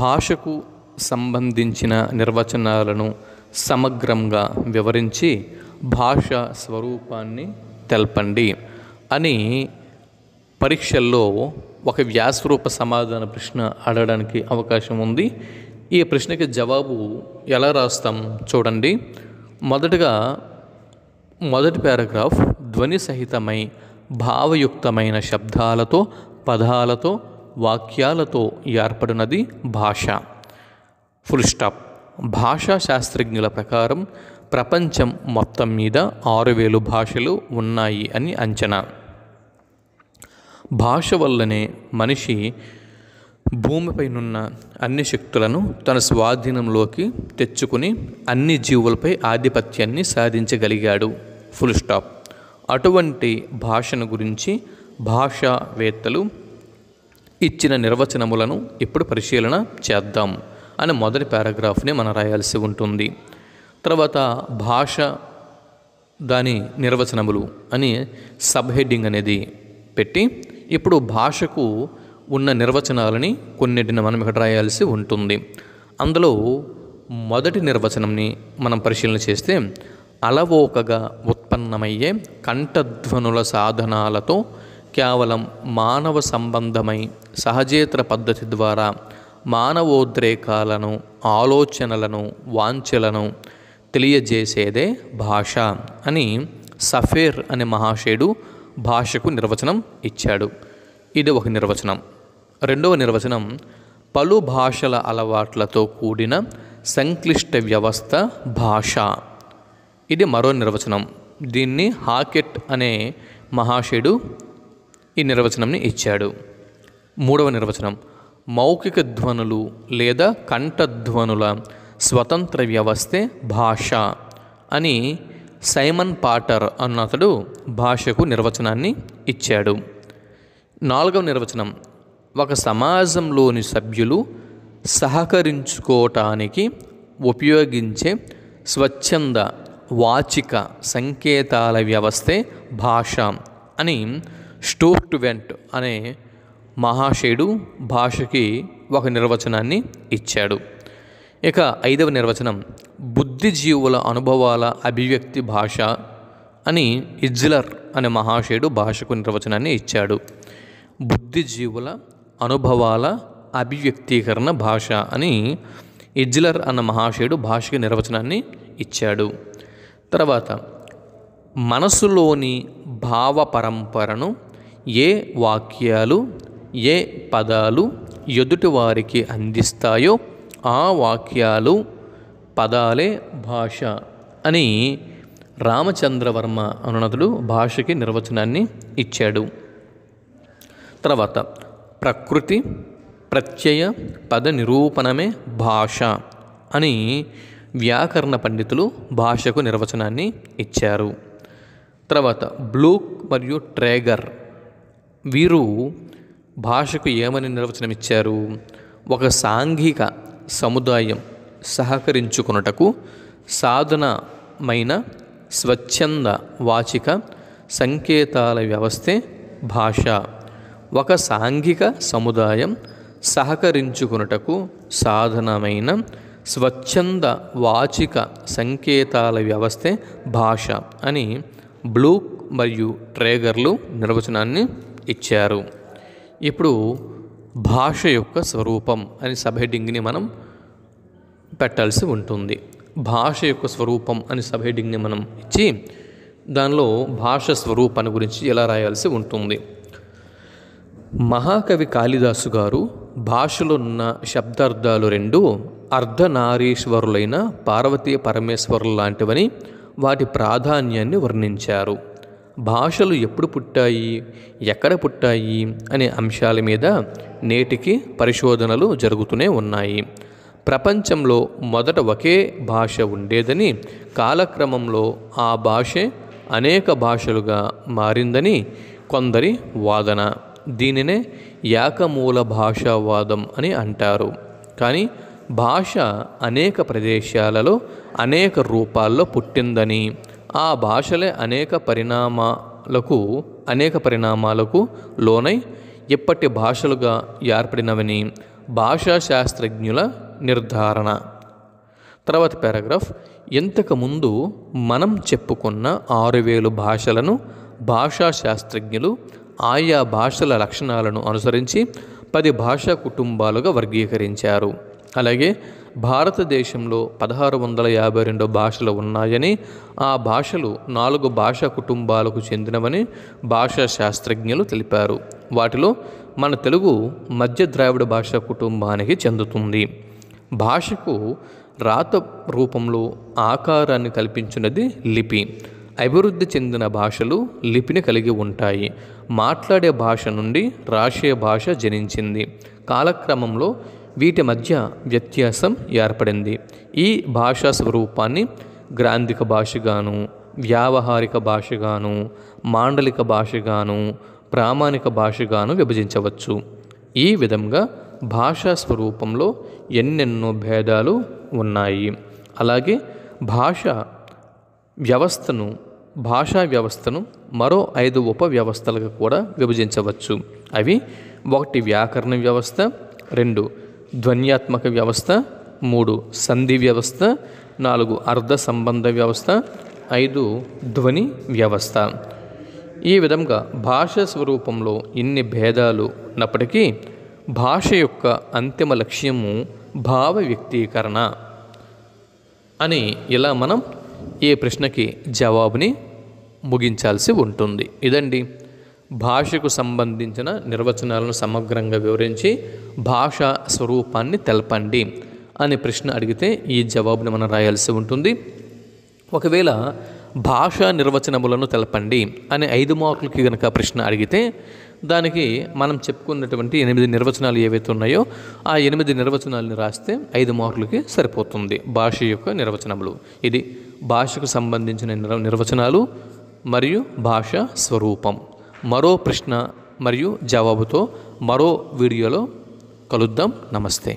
భాషకు సంబంధించిన నిర్వచనాలను సమగ్రంగా వివరించి భాష స్వరూపాన్ని తెలపండి అని పరీక్షల్లో ఒక వ్యాసరూప సమాధాన ప్రశ్న అడగడానికి అవకాశం ఉంది ఈ ప్రశ్నకి జవాబు ఎలా రాస్తాం చూడండి మొదటగా మొదటి పారాగ్రాఫ్ ధ్వని సహితమై భావయుక్తమైన శబ్దాలతో పదాలతో వాక్యాలతో ఏర్పడినది భాష ఫుల్ స్టాప్ భాషా శాస్త్రజ్ఞుల ప్రకారం ప్రపంచం మొత్తం మీద ఆరు వేలు భాషలు ఉన్నాయి అని అంచనా భాష వల్లనే మనిషి భూమిపైనున్న అన్ని శక్తులను తన స్వాధీనంలోకి తెచ్చుకుని అన్ని జీవులపై ఆధిపత్యాన్ని సాధించగలిగాడు ఫుల్ స్టాప్ అటువంటి భాషను గురించి భాషావేత్తలు ఇచ్చిన నిర్వచనములను ఇప్పుడు పరిశీలన చేద్దాం అని మొదటి పారాగ్రాఫ్ని మనం రాయాల్సి ఉంటుంది తర్వాత భాష దాని నిర్వచనములు అని సబ్ హెడ్డింగ్ అనేది పెట్టి ఇప్పుడు భాషకు ఉన్న నిర్వచనాలని కొన్నిటిని మనం ఇక్కడ రాయాల్సి ఉంటుంది అందులో మొదటి నిర్వచనంని మనం పరిశీలన చేస్తే అలవోకగా ఉత్పన్నమయ్యే కంఠధ్వనుల సాధనాలతో కేవలం మానవ సంబంధమై సహజేతర పద్ధతి ద్వారా మానవోద్రేకాలను ఆలోచనలను వాంఛలను తెలియజేసేదే భాష అని సఫేర్ అనే మహాశయుడు భాషకు నిర్వచనం ఇచ్చాడు ఇది ఒక నిర్వచనం రెండవ నిర్వచనం పలు భాషల అలవాట్లతో కూడిన సంక్లిష్ట వ్యవస్థ భాష ఇది మరో నిర్వచనం దీన్ని హాకెట్ అనే మహాశయుడు ఈ నిర్వచనంని ఇచ్చాడు మూడవ నిర్వచనం మౌఖిక ధ్వనులు లేదా కంఠధ్వనుల స్వతంత్ర వ్యవస్థే భాష అని సైమన్ పాటర్ అన్న అతడు భాషకు నిర్వచనాన్ని ఇచ్చాడు నాలుగవ నిర్వచనం ఒక సమాజంలోని సభ్యులు సహకరించుకోవటానికి ఉపయోగించే స్వచ్ఛంద వాచిక సంకేతాల వ్యవస్థే భాష అని వెంట్ అనే మహాశయుడు భాషకి ఒక నిర్వచనాన్ని ఇచ్చాడు ఇక ఐదవ నిర్వచనం బుద్ధిజీవుల అనుభవాల అభివ్యక్తి భాష అని ఇజ్లర్ అనే మహాశయుడు భాషకు నిర్వచనాన్ని ఇచ్చాడు బుద్ధిజీవుల అనుభవాల అభివ్యక్తీకరణ భాష అని ఇజ్లర్ అన్న మహాశయుడు భాషకి నిర్వచనాన్ని ఇచ్చాడు తర్వాత మనసులోని భావ పరంపరను ఏ వాక్యాలు ఏ పదాలు ఎదుటివారికి అందిస్తాయో ఆ వాక్యాలు పదాలే భాష అని రామచంద్రవర్మ అనునతుడు భాషకి నిర్వచనాన్ని ఇచ్చాడు తర్వాత ప్రకృతి ప్రత్యయ పద నిరూపణమే భాష అని వ్యాకరణ పండితులు భాషకు నిర్వచనాన్ని ఇచ్చారు తర్వాత బ్లూక్ మరియు ట్రేగర్ వీరు భాషకు ఏమని నిర్వచనమిచ్చారు ఒక సాంఘిక సముదాయం సహకరించుకున్నటకు సాధనమైన స్వచ్ఛంద వాచిక సంకేతాల వ్యవస్థే భాష ఒక సాంఘిక సముదాయం సహకరించుకున్నటకు సాధనమైన స్వచ్ఛంద వాచిక సంకేతాల వ్యవస్థే భాష అని బ్లూక్ మరియు ట్రేగర్లు నిర్వచనాన్ని ఇచ్చారు ఇప్పుడు భాష యొక్క స్వరూపం అని సబ్ హెడ్డింగ్ని మనం పెట్టాల్సి ఉంటుంది భాష యొక్క స్వరూపం అని సబ్ హెడ్డింగ్ని మనం ఇచ్చి దానిలో భాష స్వరూపాన్ని గురించి ఎలా రాయాల్సి ఉంటుంది మహాకవి కాళిదాసు గారు భాషలున్న శబ్దార్థాలు రెండు అర్ధనారీశ్వరులైన పార్వతీ పరమేశ్వరులు లాంటివని వాటి ప్రాధాన్యాన్ని వర్ణించారు భాషలు ఎప్పుడు పుట్టాయి ఎక్కడ పుట్టాయి అనే అంశాల మీద నేటికి పరిశోధనలు జరుగుతూనే ఉన్నాయి ప్రపంచంలో మొదట ఒకే భాష ఉండేదని కాలక్రమంలో ఆ భాషే అనేక భాషలుగా మారిందని కొందరి వాదన దీనినే ఏకమూల భాషావాదం అని అంటారు కానీ భాష అనేక ప్రదేశాలలో అనేక రూపాల్లో పుట్టిందని ఆ భాషలే అనేక పరిణామాలకు అనేక పరిణామాలకు లోనై ఇప్పటి భాషలుగా ఏర్పడినవని భాషా శాస్త్రజ్ఞుల నిర్ధారణ తర్వాత పారాగ్రాఫ్ ఇంతకుముందు మనం చెప్పుకున్న ఆరు వేలు భాషలను భాషా శాస్త్రజ్ఞులు ఆయా భాషల లక్షణాలను అనుసరించి పది భాషా కుటుంబాలుగా వర్గీకరించారు అలాగే భారతదేశంలో పదహారు వందల యాభై రెండు భాషలు ఉన్నాయని ఆ భాషలు నాలుగు భాషా కుటుంబాలకు చెందినవని భాషా శాస్త్రజ్ఞులు తెలిపారు వాటిలో మన తెలుగు మధ్య ద్రావిడ భాషా కుటుంబానికి చెందుతుంది భాషకు రాత రూపంలో ఆకారాన్ని కల్పించినది లిపి అభివృద్ధి చెందిన భాషలు లిపిని కలిగి ఉంటాయి మాట్లాడే భాష నుండి రాసే భాష జనించింది కాలక్రమంలో వీటి మధ్య వ్యత్యాసం ఏర్పడింది ఈ భాషా స్వరూపాన్ని గ్రాంధిక భాషగాను వ్యావహారిక భాషగాను మాండలిక భాషగాను ప్రామాణిక భాషగాను విభజించవచ్చు ఈ విధంగా భాషా స్వరూపంలో ఎన్నెన్నో భేదాలు ఉన్నాయి అలాగే భాష వ్యవస్థను భాషా వ్యవస్థను మరో ఐదు ఉప వ్యవస్థలుగా కూడా విభజించవచ్చు అవి ఒకటి వ్యాకరణ వ్యవస్థ రెండు ధ్వన్యాత్మక వ్యవస్థ మూడు సంధి వ్యవస్థ నాలుగు అర్ధ సంబంధ వ్యవస్థ ఐదు ధ్వని వ్యవస్థ ఈ విధంగా భాష స్వరూపంలో ఇన్ని భేదాలు ఉన్నప్పటికీ భాష యొక్క అంతిమ లక్ష్యము భావ వ్యక్తీకరణ అని ఇలా మనం ఈ ప్రశ్నకి జవాబుని ముగించాల్సి ఉంటుంది ఇదండి భాషకు సంబంధించిన నిర్వచనాలను సమగ్రంగా వివరించి భాష స్వరూపాన్ని తెలపండి అనే ప్రశ్న అడిగితే ఈ జవాబుని మనం రాయాల్సి ఉంటుంది ఒకవేళ భాషా నిర్వచనములను తెలపండి అనే ఐదు మార్కులకి కనుక ప్రశ్న అడిగితే దానికి మనం చెప్పుకున్నటువంటి ఎనిమిది నిర్వచనాలు ఏవైతే ఉన్నాయో ఆ ఎనిమిది నిర్వచనాలను రాస్తే ఐదు మార్కులకి సరిపోతుంది భాష యొక్క నిర్వచనములు ఇది భాషకు సంబంధించిన నిర్వచనాలు మరియు భాష స్వరూపం మరో ప్రశ్న మరియు జవాబుతో మరో వీడియోలో కలుద్దాం నమస్తే